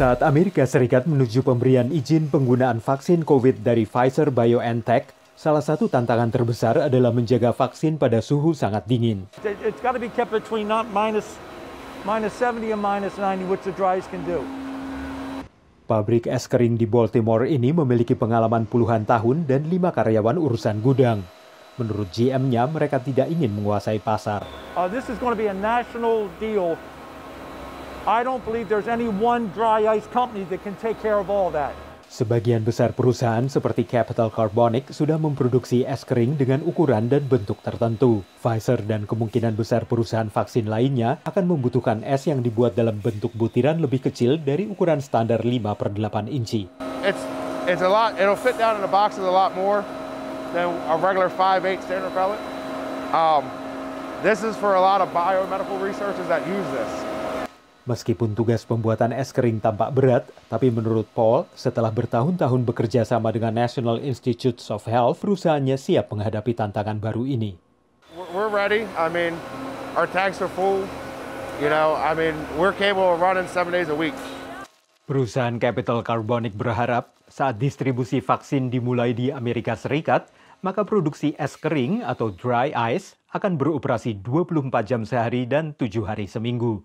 saat Amerika Serikat menuju pemberian izin penggunaan vaksin COVID dari Pfizer BioNTech, salah satu tantangan terbesar adalah menjaga vaksin pada suhu sangat dingin. Pabrik es kering di Baltimore ini memiliki pengalaman puluhan tahun dan lima karyawan urusan gudang. Menurut GM-nya, mereka tidak ingin menguasai pasar. Uh, this is going to be a national deal I don't believe there's any one dry ice company that can take care of all that. Sebagian besar perusahaan seperti Capital Carbonic sudah memproduksi es kering dengan ukuran dan bentuk tertentu. Pfizer dan kemungkinan besar perusahaan vaksin lainnya akan membutuhkan es yang dibuat dalam bentuk butiran lebih kecil dari ukuran standar 5 per 8 inci. It's, it's a lot, it'll fit down in the boxes a lot more than a regular 5-8 standard pellet. Um, this is for a lot of biomedical researchers that use this. Meskipun tugas pembuatan es kering tampak berat, tapi menurut Paul, setelah bertahun-tahun bekerja sama dengan National Institutes of Health, perusahaannya siap menghadapi tantangan baru ini. We're ready. I mean, our tanks are full. You know, I mean, we're capable of running seven days a week. Perusahaan Capital Carbonic berharap saat distribusi vaksin dimulai di Amerika Serikat, maka produksi es kering atau dry ice akan beroperasi 24 jam sehari dan 7 hari seminggu.